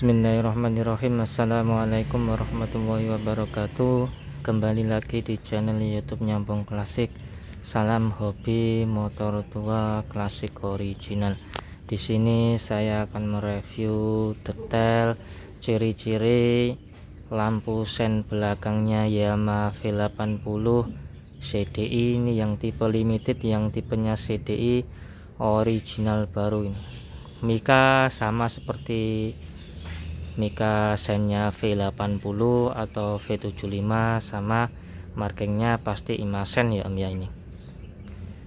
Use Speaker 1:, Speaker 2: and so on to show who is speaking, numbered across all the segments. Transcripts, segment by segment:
Speaker 1: Bismillahirrahmanirrahim Assalamualaikum warahmatullahi wabarakatuh Kembali lagi di channel youtube Nyambung Klasik Salam hobi motor tua klasik original Di sini saya akan mereview detail Ciri-ciri lampu sen belakangnya Yamaha V80 CDI ini yang tipe limited yang tipenya CDI original baru ini Mika sama seperti Mika sennya V80 atau V75 sama markingnya pasti imasen ya om ya ini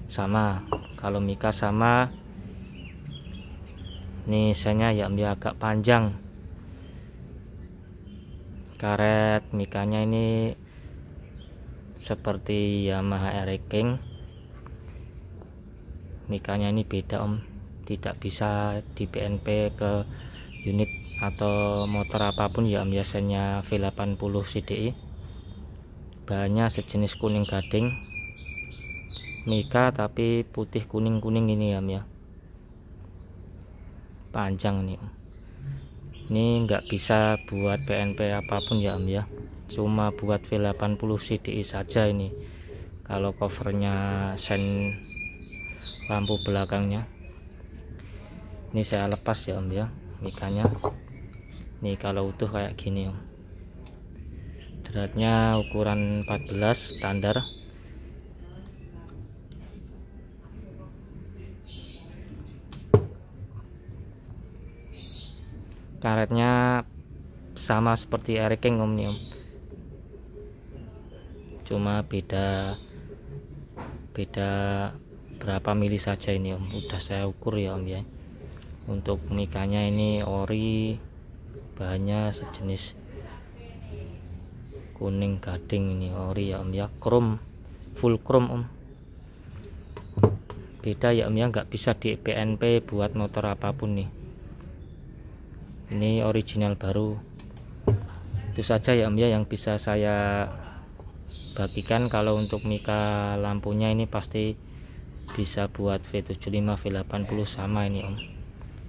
Speaker 1: sama kalau Mika sama ini sennya ya om ya agak panjang karet mikanya ini seperti Yamaha Eric King mikanya ini beda om tidak bisa di BNP ke unit atau motor apapun ya biasanya V80 CDI bahannya sejenis kuning gading mika tapi putih kuning-kuning ini ya ya panjang nih ini nggak bisa buat PNP apapun ya ya cuma buat V80 CDI saja ini kalau covernya sen lampu belakangnya ini saya lepas ya Om ya mikanya nih kalau utuh kayak gini om beratnya ukuran 14 standar karetnya sama seperti king om nih om cuma beda beda berapa mili saja ini om udah saya ukur ya om ya untuk mikanya ini ori bahannya sejenis kuning gading ini ori ya om ya krom full krom om beda ya om ya nggak bisa di PNP buat motor apapun nih ini original baru itu saja ya om ya yang bisa saya bagikan kalau untuk mika lampunya ini pasti bisa buat V75 V80 sama ini om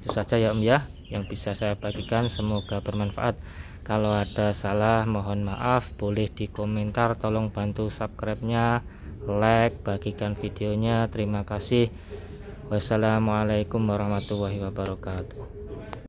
Speaker 1: itu saja ya Om ya yang bisa saya bagikan semoga bermanfaat kalau ada salah mohon maaf boleh di komentar tolong bantu subscribe-nya like bagikan videonya terima kasih wassalamualaikum warahmatullahi wabarakatuh